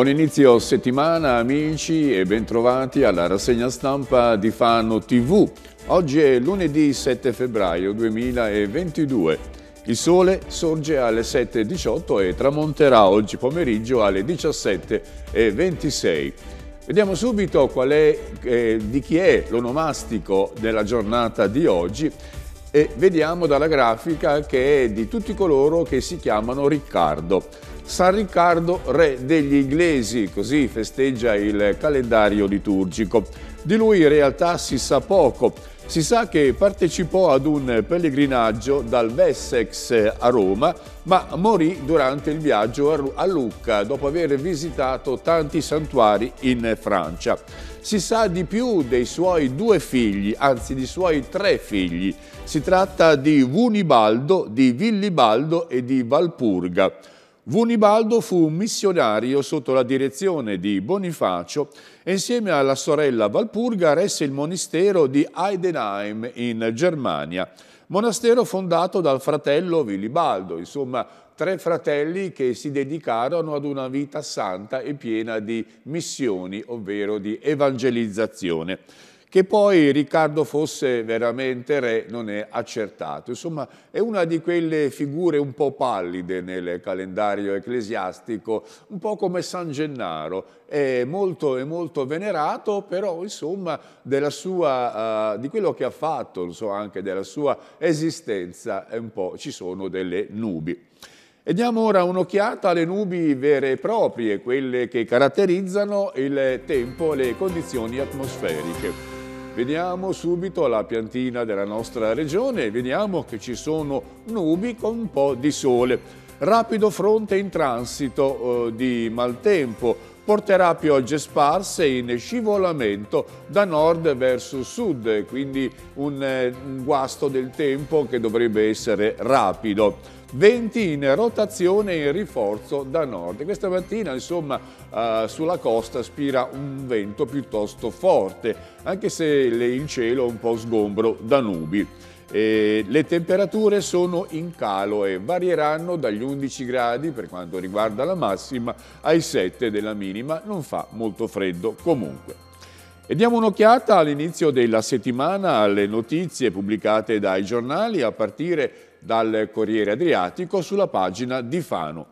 Buon inizio settimana amici e bentrovati alla rassegna stampa di Fano TV. Oggi è lunedì 7 febbraio 2022. Il sole sorge alle 7.18 e tramonterà oggi pomeriggio alle 17.26. Vediamo subito è, eh, di chi è l'onomastico della giornata di oggi e vediamo dalla grafica che è di tutti coloro che si chiamano Riccardo. San Riccardo, re degli inglesi, così festeggia il calendario liturgico. Di lui in realtà si sa poco. Si sa che partecipò ad un pellegrinaggio dal Wessex a Roma, ma morì durante il viaggio a Lucca dopo aver visitato tanti santuari in Francia. Si sa di più dei suoi due figli, anzi dei suoi tre figli. Si tratta di Wunibaldo, di Villibaldo e di Valpurga. Vunibaldo fu un missionario sotto la direzione di Bonifacio e insieme alla sorella Valpurga resse il monastero di Heidenheim in Germania, monastero fondato dal fratello Vilibaldo, insomma tre fratelli che si dedicarono ad una vita santa e piena di missioni, ovvero di evangelizzazione. Che poi Riccardo fosse veramente re non è accertato. Insomma, è una di quelle figure un po' pallide nel calendario ecclesiastico, un po' come San Gennaro. È molto, è molto venerato, però insomma, sua, uh, di quello che ha fatto, insomma, anche della sua esistenza, ci sono delle nubi. E diamo ora un'occhiata alle nubi vere e proprie, quelle che caratterizzano il tempo e le condizioni atmosferiche. Veniamo subito alla piantina della nostra regione e vediamo che ci sono nubi con un po' di sole. Rapido fronte in transito eh, di maltempo porterà piogge sparse in scivolamento da nord verso sud, quindi un, eh, un guasto del tempo che dovrebbe essere rapido venti in rotazione e in rinforzo da nord. questa mattina, insomma, eh, sulla costa spira un vento piuttosto forte, anche se il cielo è un po' sgombro da nubi. E le temperature sono in calo e varieranno dagli 11 gradi per quanto riguarda la massima ai 7 della minima, non fa molto freddo comunque. E diamo un'occhiata all'inizio della settimana alle notizie pubblicate dai giornali a partire dal Corriere Adriatico sulla pagina di Fano.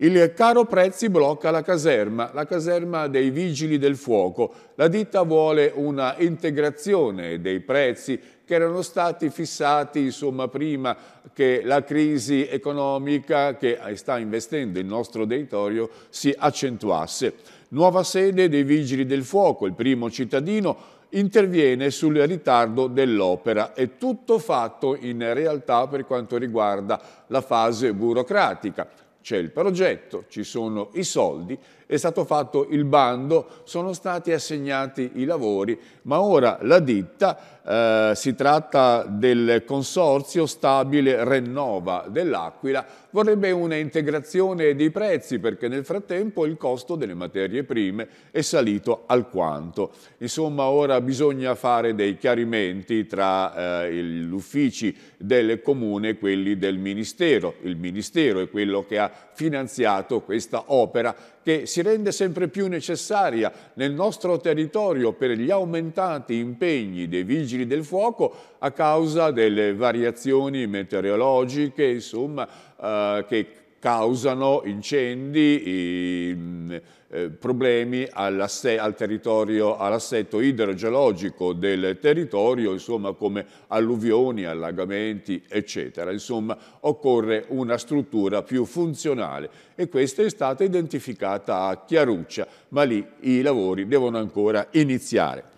Il caro prezzi blocca la caserma, la caserma dei vigili del fuoco. La ditta vuole una integrazione dei prezzi che erano stati fissati insomma, prima che la crisi economica che sta investendo il nostro territorio si accentuasse. Nuova sede dei vigili del fuoco, il primo cittadino interviene sul ritardo dell'opera. È tutto fatto in realtà per quanto riguarda la fase burocratica. C'è il progetto, ci sono i soldi è stato fatto il bando, sono stati assegnati i lavori, ma ora la ditta, eh, si tratta del consorzio stabile Rennova dell'Aquila, vorrebbe una integrazione dei prezzi perché nel frattempo il costo delle materie prime è salito alquanto. Insomma ora bisogna fare dei chiarimenti tra eh, gli uffici del comune e quelli del ministero. Il ministero è quello che ha finanziato questa opera che si si rende sempre più necessaria nel nostro territorio per gli aumentati impegni dei vigili del fuoco a causa delle variazioni meteorologiche insomma, eh, che causano incendi, mm, eh, problemi al territorio, all'assetto idrogeologico del territorio, insomma come alluvioni, allagamenti, eccetera. Insomma occorre una struttura più funzionale e questa è stata identificata a Chiaruccia, ma lì i lavori devono ancora iniziare.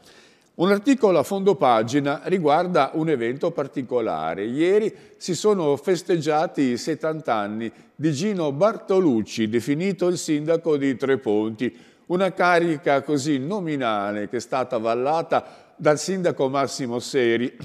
Un articolo a fondo pagina riguarda un evento particolare. Ieri si sono festeggiati i 70 anni di Gino Bartolucci, definito il sindaco di Tre Ponti, una carica così nominale che è stata avallata dal sindaco Massimo Seri,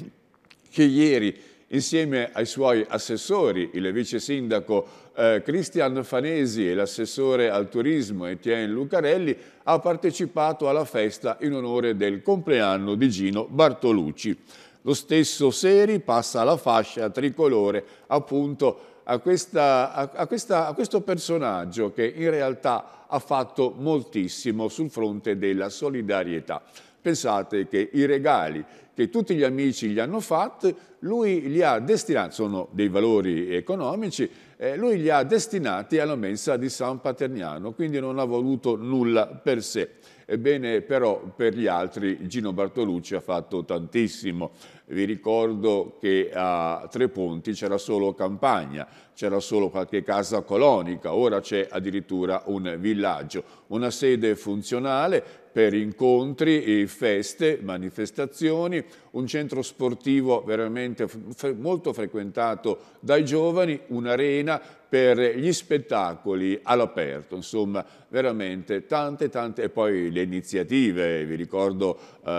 che ieri, insieme ai suoi assessori, il vice sindaco eh, Cristian Fanesi e l'assessore al turismo Etienne Lucarelli ha partecipato alla festa in onore del compleanno di Gino Bartolucci. Lo stesso Seri passa la fascia tricolore appunto a, questa, a, questa, a questo personaggio che in realtà ha fatto moltissimo sul fronte della solidarietà. Pensate che i regali che tutti gli amici gli hanno fatti, lui li ha destinati, sono dei valori economici, eh, lui li ha destinati alla mensa di San Paterniano, quindi non ha voluto nulla per sé. Ebbene, però, per gli altri Gino Bartolucci ha fatto tantissimo. Vi ricordo che a Tre Ponti c'era solo campagna, c'era solo qualche casa colonica, ora c'è addirittura un villaggio, una sede funzionale per incontri, eh, feste, manifestazioni, un centro sportivo veramente molto frequentato dai giovani, un'arena per gli spettacoli all'aperto, insomma veramente tante tante e poi le iniziative, vi ricordo eh,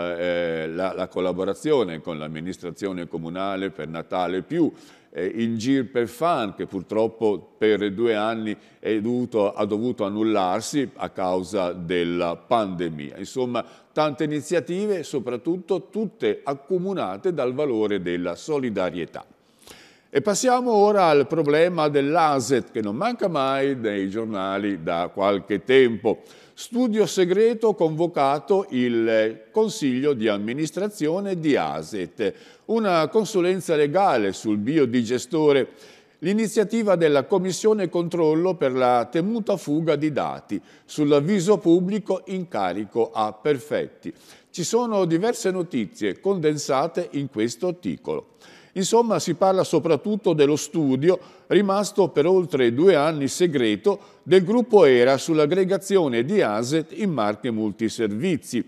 eh la, la, collaborazione con l'amministrazione comunale per Natale più, eh, in giro per fan che purtroppo per due anni dovuto, ha dovuto annullarsi a causa della pandemia. Insomma tante iniziative soprattutto tutte accomunate dal valore della solidarietà. E passiamo ora al problema dell'ASET, che non manca mai nei giornali da qualche tempo. Studio segreto convocato il Consiglio di amministrazione di ASET, una consulenza legale sul biodigestore l'iniziativa della Commissione Controllo per la temuta fuga di dati sull'avviso pubblico in carico a perfetti. Ci sono diverse notizie condensate in questo articolo. Insomma, si parla soprattutto dello studio, rimasto per oltre due anni segreto, del gruppo ERA sull'aggregazione di asset in marche multiservizi.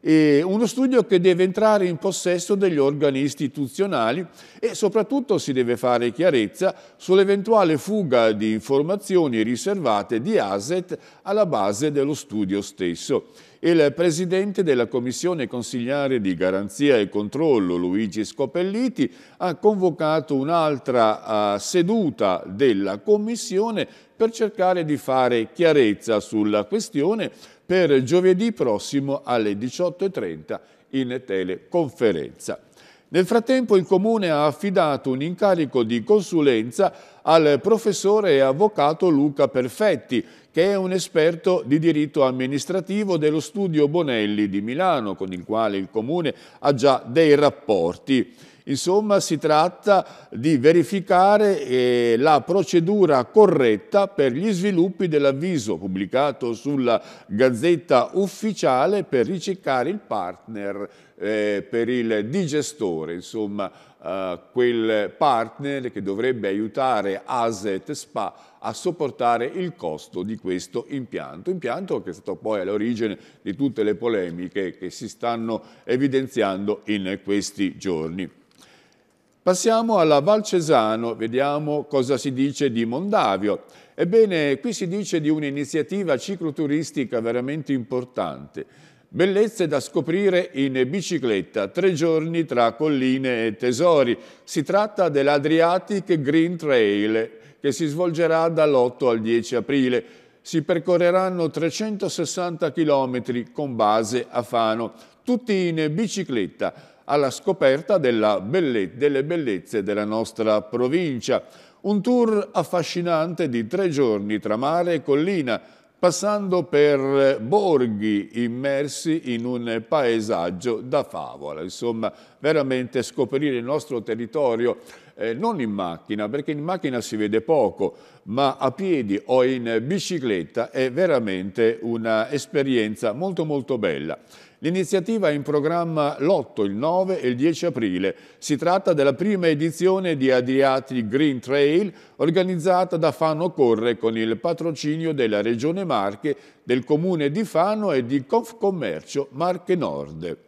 E uno studio che deve entrare in possesso degli organi istituzionali e soprattutto si deve fare chiarezza sull'eventuale fuga di informazioni riservate di asset alla base dello studio stesso il presidente della Commissione consigliare di garanzia e controllo Luigi Scopelliti ha convocato un'altra uh, seduta della Commissione per cercare di fare chiarezza sulla questione per giovedì prossimo alle 18.30 in teleconferenza. Nel frattempo il Comune ha affidato un incarico di consulenza al professore e avvocato Luca Perfetti, che è un esperto di diritto amministrativo dello studio Bonelli di Milano, con il quale il Comune ha già dei rapporti. Insomma si tratta di verificare eh, la procedura corretta per gli sviluppi dell'avviso pubblicato sulla Gazzetta Ufficiale per ricercare il partner eh, per il digestore, insomma eh, quel partner che dovrebbe aiutare Aset Spa a sopportare il costo di questo impianto, impianto che è stato poi all'origine di tutte le polemiche che si stanno evidenziando in questi giorni. Passiamo alla Valcesano, vediamo cosa si dice di Mondavio. Ebbene, qui si dice di un'iniziativa cicloturistica veramente importante. Bellezze da scoprire in bicicletta, tre giorni tra colline e tesori. Si tratta dell'Adriatic Green Trail, che si svolgerà dall'8 al 10 aprile. Si percorreranno 360 km con base a Fano, tutti in bicicletta alla scoperta belle, delle bellezze della nostra provincia. Un tour affascinante di tre giorni tra mare e collina, passando per borghi immersi in un paesaggio da favola. Insomma, veramente scoprire il nostro territorio eh, non in macchina, perché in macchina si vede poco, ma a piedi o in bicicletta è veramente un'esperienza molto molto bella. L'iniziativa è in programma l'8, il 9 e il 10 aprile. Si tratta della prima edizione di Adriatic Green Trail organizzata da Fano Corre con il patrocinio della Regione Marche, del Comune di Fano e di Confcommercio Marche Nord.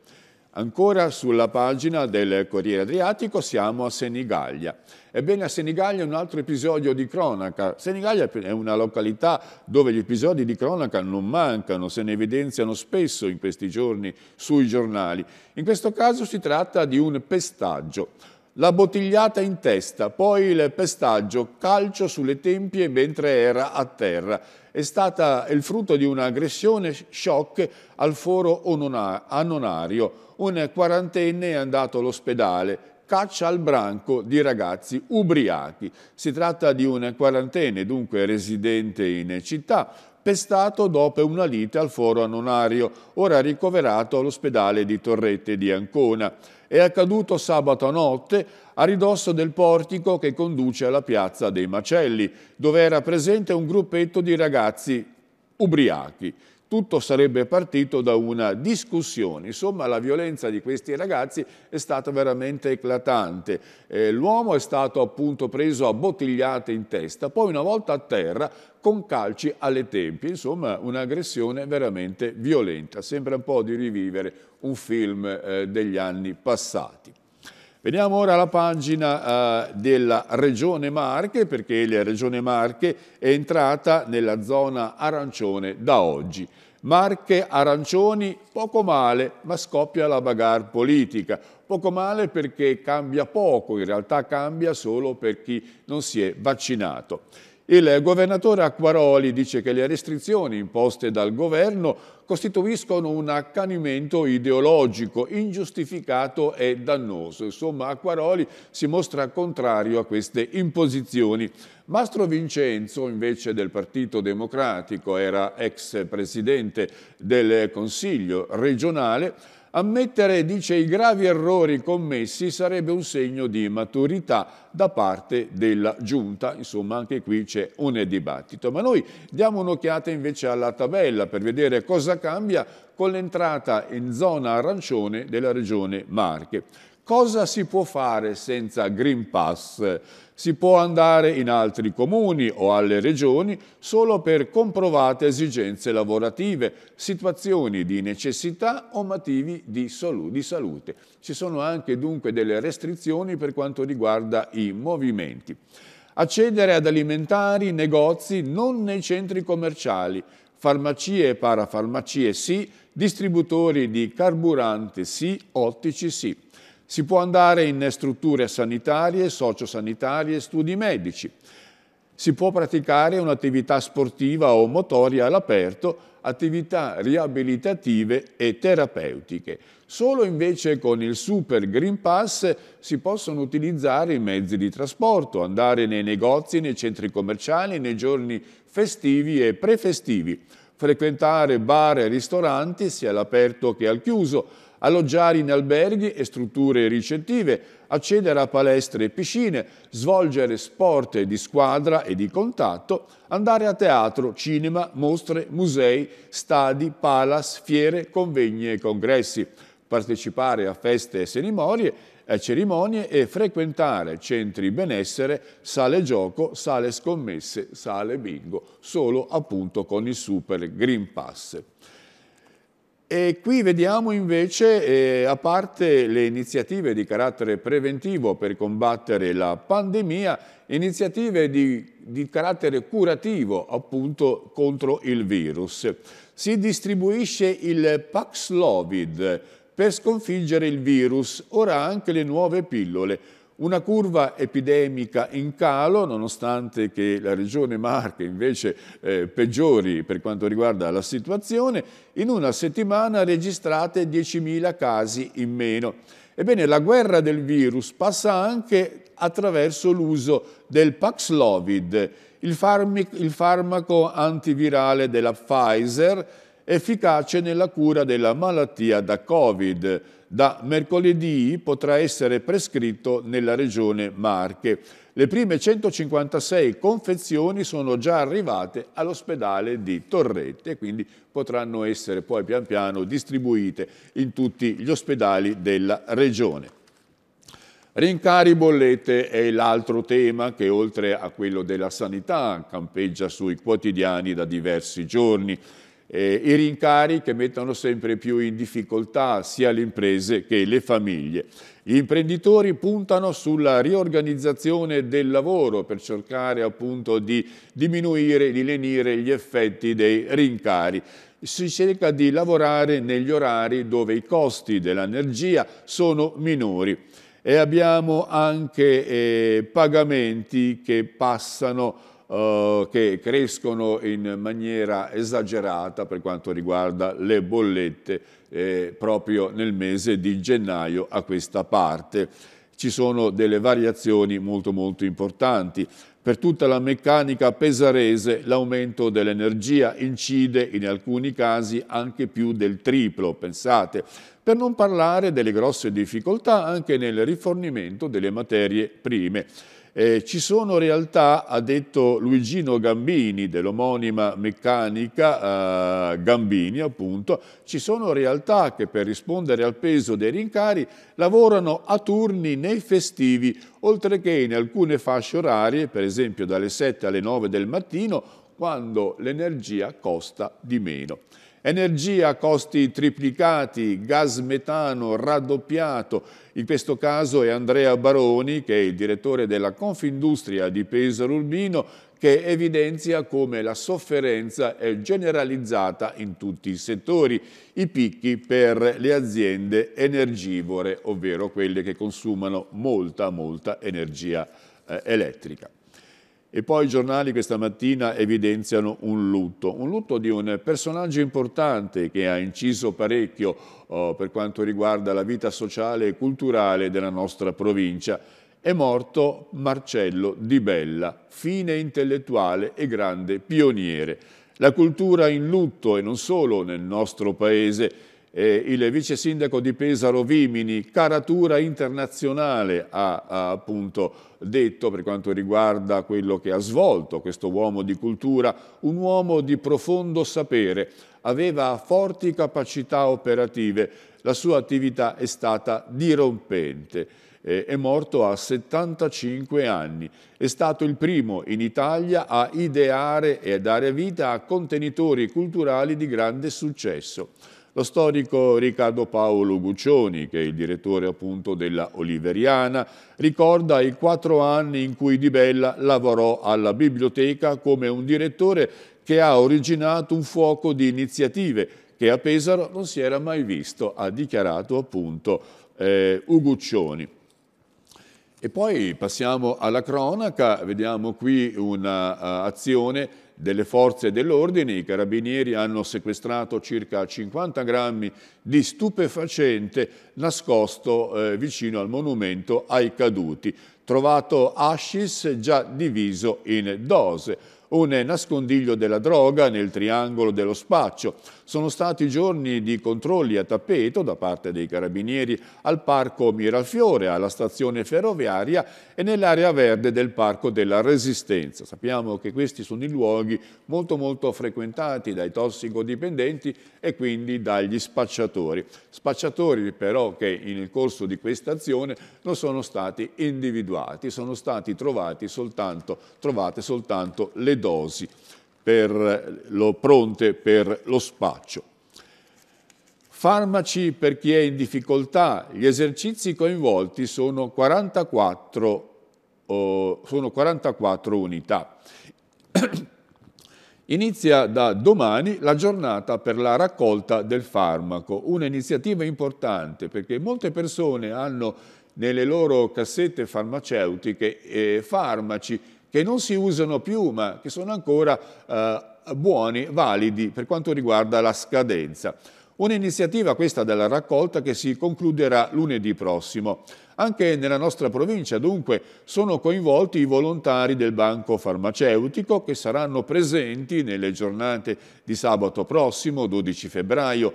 Ancora sulla pagina del Corriere Adriatico siamo a Senigallia. Ebbene a Senigallia un altro episodio di cronaca. Senigallia è una località dove gli episodi di cronaca non mancano, se ne evidenziano spesso in questi giorni sui giornali. In questo caso si tratta di un pestaggio. La bottigliata in testa, poi il pestaggio, calcio sulle tempie mentre era a terra è stata il frutto di un'aggressione shock al foro anonario. Un quarantenne è andato all'ospedale caccia al branco di ragazzi ubriachi. Si tratta di un quarantenne, dunque residente in città, pestato dopo una lite al foro anonario, ora ricoverato all'ospedale di Torrette di Ancona. È accaduto sabato notte a ridosso del portico che conduce alla piazza dei Macelli, dove era presente un gruppetto di ragazzi ubriachi tutto sarebbe partito da una discussione. Insomma, la violenza di questi ragazzi è stata veramente eclatante. Eh, l'uomo è stato appunto preso a bottigliate in testa, poi una volta a terra con calci alle tempie. Insomma, un'aggressione veramente violenta. Sembra un po' di rivivere un film eh, degli anni passati. Veniamo ora alla pagina eh, della Regione Marche, perché la Regione Marche è entrata nella zona arancione da oggi. Marche arancioni, poco male, ma scoppia la bagarre politica. Poco male perché cambia poco, in realtà cambia solo per chi non si è vaccinato. Il governatore Acquaroli dice che le restrizioni imposte dal governo costituiscono un accanimento ideologico ingiustificato e dannoso. Insomma, Acquaroli si mostra contrario a queste imposizioni. Mastro Vincenzo, invece del Partito Democratico, era ex presidente del Consiglio regionale, Ammettere, dice, i gravi errori commessi sarebbe un segno di maturità da parte della Giunta, insomma anche qui c'è un dibattito. Ma noi diamo un'occhiata invece alla tabella per vedere cosa cambia con l'entrata in zona arancione della regione Marche. Cosa si può fare senza Green Pass? si può andare in altri comuni o alle regioni solo per comprovate esigenze lavorative, situazioni di necessità o motivi di, salute. Ci sono anche dunque delle restrizioni per quanto riguarda i movimenti. Accedere ad alimentari, negozi, non nei centri commerciali, farmacie e parafarmacie sì, distributori di carburante sì, ottici sì. Si può andare in strutture sanitarie, sociosanitarie, studi medici. Si può praticare un'attività sportiva o motoria all'aperto, attività riabilitative e terapeutiche. Solo invece con il Super Green Pass si possono utilizzare i mezzi di trasporto, andare nei negozi, nei centri commerciali, nei giorni festivi e prefestivi, frequentare bar e ristoranti sia all'aperto che al chiuso, alloggiare in alberghi e strutture ricettive, accedere a palestre e piscine, svolgere sport di squadra e di contatto, andare a teatro, cinema, mostre, musei, stadi, palas, fiere, convegni e congressi, partecipare a feste e cerimonie, eh, cerimonie e frequentare centri benessere, sale gioco, sale scommesse, sale bingo, solo appunto con il Super Green Pass. E qui vediamo invece, eh, a parte le iniziative di carattere preventivo per combattere la pandemia, iniziative di, di carattere curativo appunto contro il virus. Si distribuisce il Paxlovid per sconfiggere il virus, ora anche le nuove pillole una curva epidemica in calo, nonostante che la regione Marche invece eh, peggiori per quanto riguarda la situazione, in una settimana registrate 10.000 casi in meno. Ebbene, la guerra del virus passa anche attraverso l'uso del Paxlovid, il, farmic, il farmaco antivirale della Pfizer, efficace nella cura della malattia da Covid, da mercoledì potrà essere prescritto nella regione Marche. Le prime 156 confezioni sono già arrivate all'ospedale di Torrette quindi potranno essere poi pian piano distribuite in tutti gli ospedali della regione. Rincari bollette è l'altro tema che oltre a quello della sanità campeggia sui quotidiani da diversi giorni eh, i rincari che mettono sempre più in difficoltà sia le imprese che le famiglie. Gli imprenditori puntano sulla riorganizzazione del lavoro per cercare appunto di diminuire, di lenire gli effetti dei rincari si cerca di lavorare negli orari dove i costi dell'energia sono minori e abbiamo anche eh, pagamenti che passano eh, che crescono in maniera esagerata per quanto riguarda le bollette eh, proprio nel mese di gennaio a questa parte. Ci sono delle variazioni molto molto importanti. Per tutta la meccanica pesarese l'aumento dell'energia incide in alcuni casi anche più del triplo, pensate, per non parlare delle grosse difficoltà anche nel rifornimento delle materie prime. Eh, ci sono realtà, ha detto Luigino Gambini dell'omonima meccanica eh, Gambini appunto, ci sono realtà che per rispondere al peso dei rincari lavorano a turni nei festivi, oltre che in alcune fasce orarie, per esempio dalle 7 alle 9 del mattino quando l'energia costa di meno. Energia a costi triplicati, gas metano raddoppiato. In questo caso è Andrea Baroni, che è il direttore della Confindustria di Pesaro Urbino, che evidenzia come la sofferenza è generalizzata in tutti i settori, i picchi per le aziende energivore, ovvero quelle che consumano molta, molta energia eh, elettrica. E poi i giornali questa mattina evidenziano un lutto, un lutto di un personaggio importante che ha inciso parecchio oh, per quanto riguarda la vita sociale e culturale della nostra provincia. È morto Marcello Di Bella, fine intellettuale e grande pioniere. La cultura in lutto e non solo nel nostro paese eh, il vice sindaco di Pesaro Vimini, caratura internazionale ha, ha appunto detto per quanto riguarda quello che ha svolto questo uomo di cultura, un uomo di profondo sapere, aveva forti capacità operative, la sua attività è stata dirompente. è morto a 75 anni. È stato il primo in Italia a ideare e a dare vita a contenitori culturali di grande successo lo storico Riccardo Paolo Guccioni, che è il direttore appunto della Oliveriana, ricorda i quattro anni in cui Di Bella lavorò alla biblioteca come un direttore che ha originato un fuoco di iniziative che a Pesaro non si era mai visto, ha dichiarato appunto eh, Uguccioni. E poi passiamo alla cronaca, vediamo qui un'azione eh, uh, delle forze dell'ordine, i carabinieri hanno sequestrato circa 50 grammi di stupefacente nascosto eh, vicino al monumento ai caduti, trovato ascis già diviso in dose un nascondiglio della droga nel triangolo dello spaccio. Sono stati giorni di controlli a tappeto da parte dei carabinieri al parco Miralfiore, alla stazione ferroviaria e nell'area verde del parco della Resistenza. Sappiamo che questi sono i luoghi molto molto frequentati dai tossicodipendenti e quindi dagli spacciatori. Spacciatori però che nel corso di questa azione non sono stati individuati, sono stati trovati soltanto, trovate soltanto le dosi per lo, pronte per lo spaccio. Farmaci per chi è in difficoltà. Gli esercizi coinvolti sono 44, oh, sono 44 unità. Inizia da domani la giornata per la raccolta del farmaco, un'iniziativa importante perché molte persone hanno nelle loro cassette farmaceutiche eh, farmaci che non si usano più ma che sono ancora eh, buoni, validi per quanto riguarda la scadenza. Un'iniziativa questa della raccolta che si concluderà lunedì prossimo. Anche nella nostra provincia dunque sono coinvolti i volontari del banco farmaceutico che saranno presenti nelle giornate di sabato prossimo, 12 febbraio,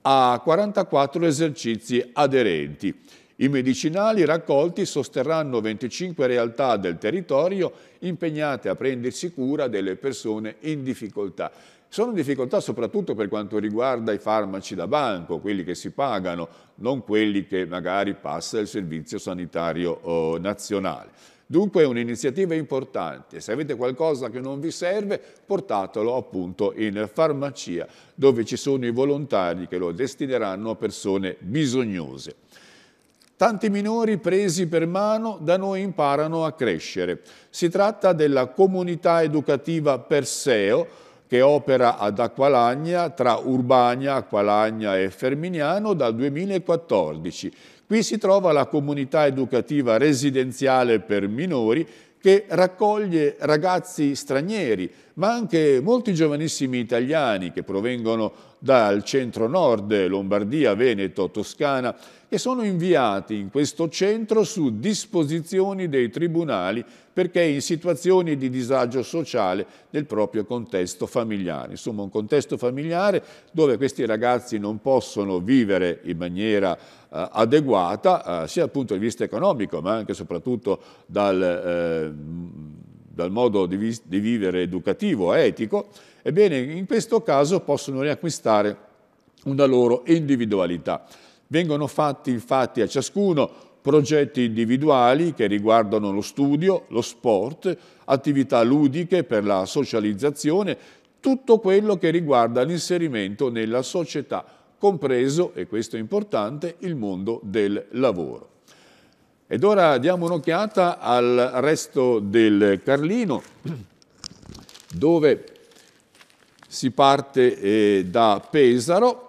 a 44 esercizi aderenti. I medicinali raccolti sosterranno 25 realtà del territorio impegnate a prendersi cura delle persone in difficoltà. Sono difficoltà soprattutto per quanto riguarda i farmaci da banco, quelli che si pagano, non quelli che magari passa il Servizio Sanitario oh, Nazionale. Dunque è un'iniziativa importante. Se avete qualcosa che non vi serve, portatelo appunto in farmacia, dove ci sono i volontari che lo destineranno a persone bisognose. Tanti minori presi per mano da noi imparano a crescere. Si tratta della comunità educativa Perseo, che opera ad Acqualagna, tra Urbania, Acqualagna e Ferminiano dal 2014. Qui si trova la comunità educativa residenziale per minori che raccoglie ragazzi stranieri ma anche molti giovanissimi italiani che provengono dal centro-nord, Lombardia, Veneto, Toscana, che sono inviati in questo centro su disposizioni dei tribunali perché in situazioni di disagio sociale del proprio contesto familiare. Insomma, un contesto familiare dove questi ragazzi non possono vivere in maniera eh, adeguata, eh, sia dal punto di vista economico, ma anche e soprattutto dal... Eh, dal modo di, vi di vivere educativo, etico, ebbene in questo caso possono riacquistare una loro individualità. Vengono fatti infatti a ciascuno progetti individuali che riguardano lo studio, lo sport, attività ludiche per la socializzazione, tutto quello che riguarda l'inserimento nella società, compreso, e questo è importante, il mondo del lavoro. Ed ora diamo un'occhiata al resto del Carlino, dove si parte eh, da Pesaro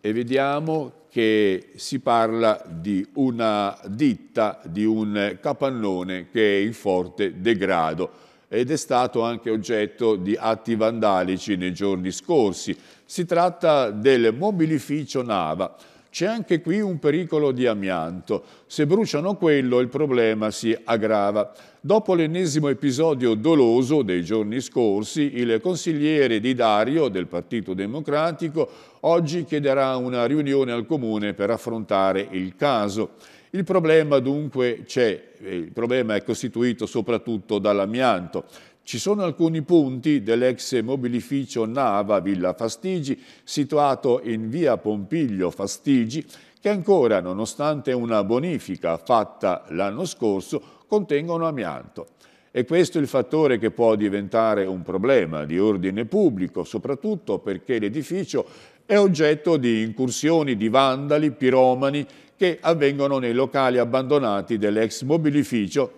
e vediamo che si parla di una ditta, di un capannone che è in forte degrado ed è stato anche oggetto di atti vandalici nei giorni scorsi. Si tratta del mobilificio Nava, c'è anche qui un pericolo di amianto. Se bruciano quello il problema si aggrava. Dopo l'ennesimo episodio doloso dei giorni scorsi, il consigliere Di Dario del Partito Democratico oggi chiederà una riunione al Comune per affrontare il caso. Il problema dunque c'è, il problema è costituito soprattutto dall'amianto. Ci sono alcuni punti dell'ex mobilificio Nava Villa Fastigi, situato in via Pompiglio Fastigi, che ancora, nonostante una bonifica fatta l'anno scorso, contengono amianto. E questo è il fattore che può diventare un problema di ordine pubblico, soprattutto perché l'edificio è oggetto di incursioni di vandali, piromani, che avvengono nei locali abbandonati dell'ex mobilificio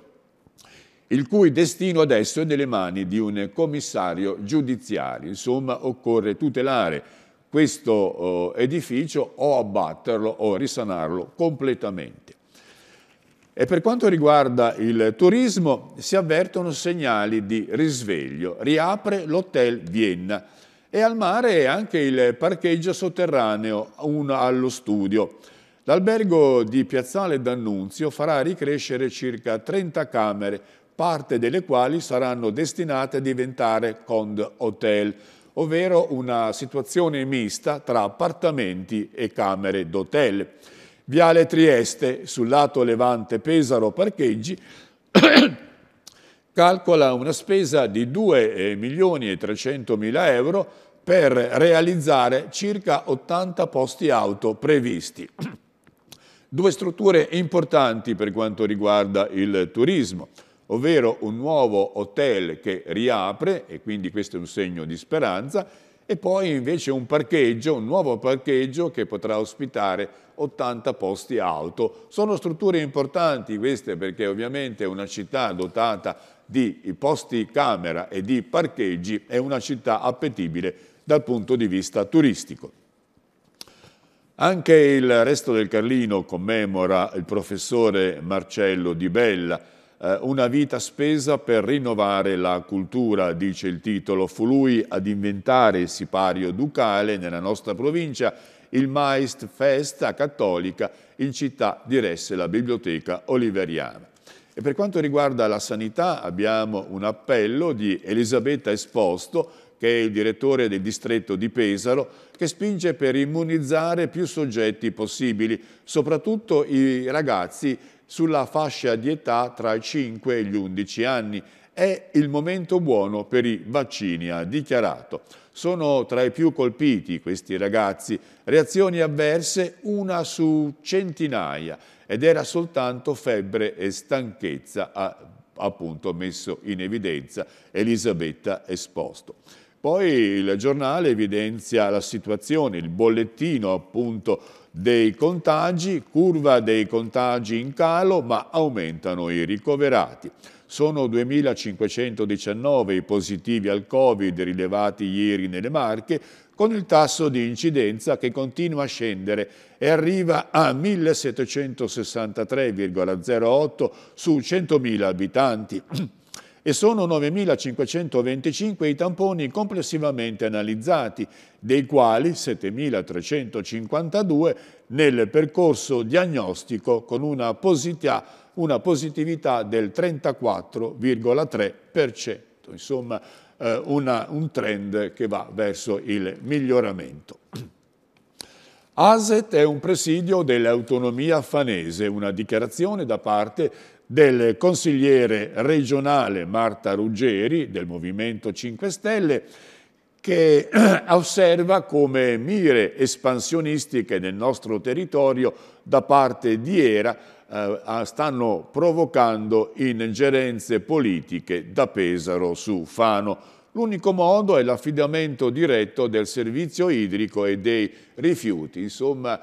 il cui destino adesso è nelle mani di un commissario giudiziario. Insomma, occorre tutelare questo eh, edificio o abbatterlo o risanarlo completamente. E per quanto riguarda il turismo, si avvertono segnali di risveglio. Riapre l'Hotel Vienna e al mare è anche il parcheggio sotterraneo, uno allo studio. L'albergo di Piazzale D'Annunzio farà ricrescere circa 30 camere parte delle quali saranno destinate a diventare cond hotel, ovvero una situazione mista tra appartamenti e camere d'hotel. Viale Trieste, sul lato Levante Pesaro Parcheggi, calcola una spesa di 2 milioni e 300 mila euro per realizzare circa 80 posti auto previsti. Due strutture importanti per quanto riguarda il turismo ovvero un nuovo hotel che riapre, e quindi questo è un segno di speranza, e poi invece un parcheggio, un nuovo parcheggio che potrà ospitare 80 posti auto. Sono strutture importanti queste perché ovviamente una città dotata di posti camera e di parcheggi è una città appetibile dal punto di vista turistico. Anche il resto del Carlino commemora il professore Marcello Di Bella, eh, una vita spesa per rinnovare la cultura, dice il titolo. Fu lui ad inventare il sipario ducale nella nostra provincia, il Maist Festa Cattolica, in città diresse la biblioteca oliveriana. E per quanto riguarda la sanità abbiamo un appello di Elisabetta Esposto, che è il direttore del distretto di Pesaro, che spinge per immunizzare più soggetti possibili, soprattutto i ragazzi sulla fascia di età tra i 5 e gli 11 anni. È il momento buono per i vaccini, ha dichiarato. Sono tra i più colpiti questi ragazzi, reazioni avverse una su centinaia ed era soltanto febbre e stanchezza, ha appunto messo in evidenza Elisabetta Esposto. Poi il giornale evidenzia la situazione, il bollettino appunto dei contagi, curva dei contagi in calo ma aumentano i ricoverati. Sono 2.519 i positivi al Covid rilevati ieri nelle Marche, con il tasso di incidenza che continua a scendere e arriva a 1.763,08 su 100.000 abitanti. e sono 9.525 i tamponi complessivamente analizzati, dei quali 7.352 nel percorso diagnostico con una positività, una positività del 34,3%. Insomma, eh, una, un trend che va verso il miglioramento. ASET è un presidio dell'autonomia fanese, una dichiarazione da parte del consigliere regionale Marta Ruggeri del Movimento 5 Stelle che osserva come mire espansionistiche nel nostro territorio da parte di ERA eh, stanno provocando ingerenze politiche da Pesaro su Fano. L'unico modo è l'affidamento diretto del servizio idrico e dei rifiuti, insomma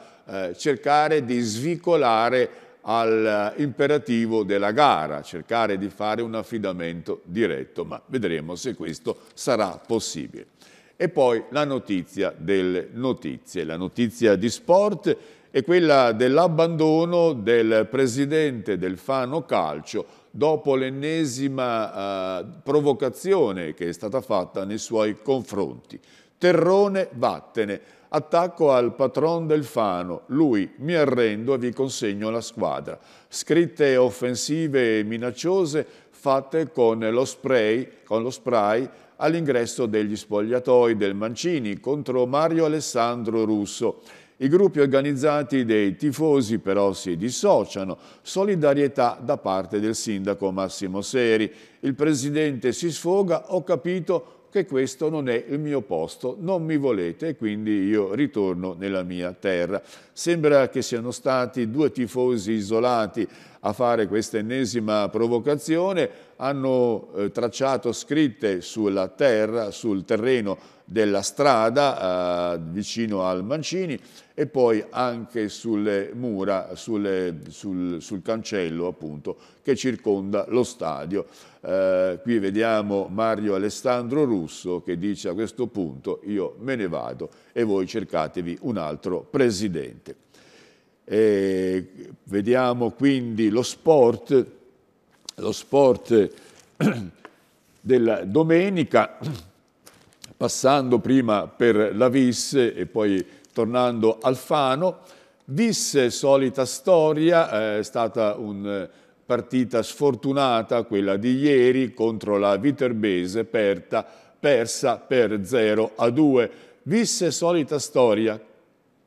eh, cercare di svicolare all'imperativo eh, della gara, cercare di fare un affidamento diretto, ma vedremo se questo sarà possibile. E poi la notizia delle notizie, la notizia di sport è quella dell'abbandono del presidente del Fano Calcio dopo l'ennesima eh, provocazione che è stata fatta nei suoi confronti. Terrone vattene Attacco al patron del Fano, lui mi arrendo e vi consegno la squadra. Scritte offensive e minacciose fatte con lo spray, spray all'ingresso degli spogliatoi del Mancini contro Mario Alessandro Russo. I gruppi organizzati dei tifosi però si dissociano, solidarietà da parte del sindaco Massimo Seri. Il presidente si sfoga, ho capito, che questo non è il mio posto, non mi volete e quindi io ritorno nella mia terra. Sembra che siano stati due tifosi isolati a fare questa ennesima provocazione, hanno eh, tracciato scritte sulla terra, sul terreno della strada eh, vicino al Mancini e poi anche sulle mura, sulle, sul, sul, cancello appunto che circonda lo stadio. Eh, qui vediamo Mario Alessandro Russo che dice a questo punto io me ne vado e voi cercatevi un altro presidente. E vediamo quindi lo sport, lo sport della domenica, passando prima per la Vis e poi tornando al Fano. Vis, solita storia, eh, è stata una eh, partita sfortunata quella di ieri contro la Viterbese, perta, persa per 0 a 2. Vis, solita storia,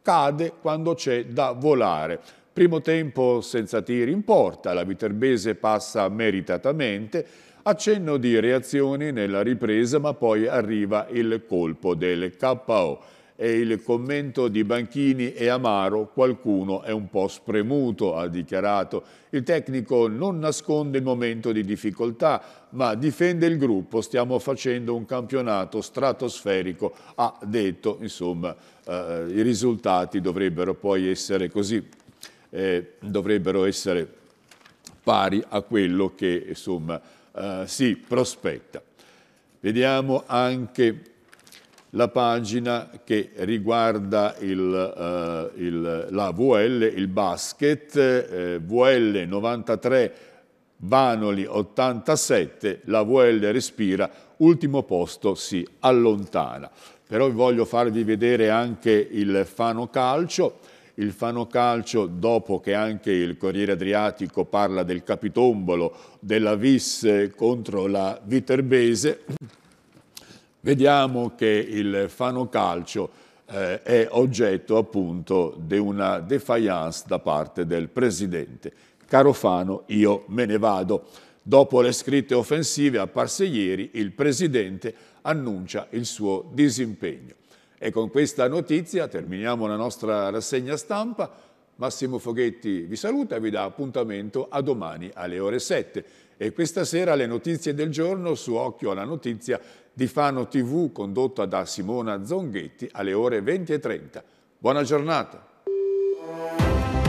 cade quando c'è da volare. Primo tempo senza tiri in porta, la Viterbese passa meritatamente, accenno di reazioni nella ripresa ma poi arriva il colpo del KO e il commento di Banchini è amaro, qualcuno è un po' spremuto, ha dichiarato. Il tecnico non nasconde il momento di difficoltà, ma difende il gruppo, stiamo facendo un campionato stratosferico, ha detto, insomma, eh, i risultati dovrebbero poi essere così, eh, dovrebbero essere pari a quello che, insomma, eh, si prospetta. Vediamo anche la pagina che riguarda il, eh, il, la VL, il basket, eh, VL 93 Vanoli 87, la VL respira, ultimo posto si allontana. Però voglio farvi vedere anche il Fano Calcio, il Fano Calcio, dopo che anche il Corriere Adriatico parla del capitombolo della Vis eh, contro la Viterbese, vediamo che il Fano Calcio eh, è oggetto appunto di de una defiance da parte del presidente. Caro Fano, io me ne vado. Dopo le scritte offensive apparse ieri, il presidente annuncia il suo disimpegno. E con questa notizia terminiamo la nostra rassegna stampa. Massimo Foghetti vi saluta e vi dà appuntamento a domani alle ore 7. E questa sera le notizie del giorno su Occhio alla Notizia di Fano TV condotta da Simona Zonghetti alle ore 20.30. Buona giornata!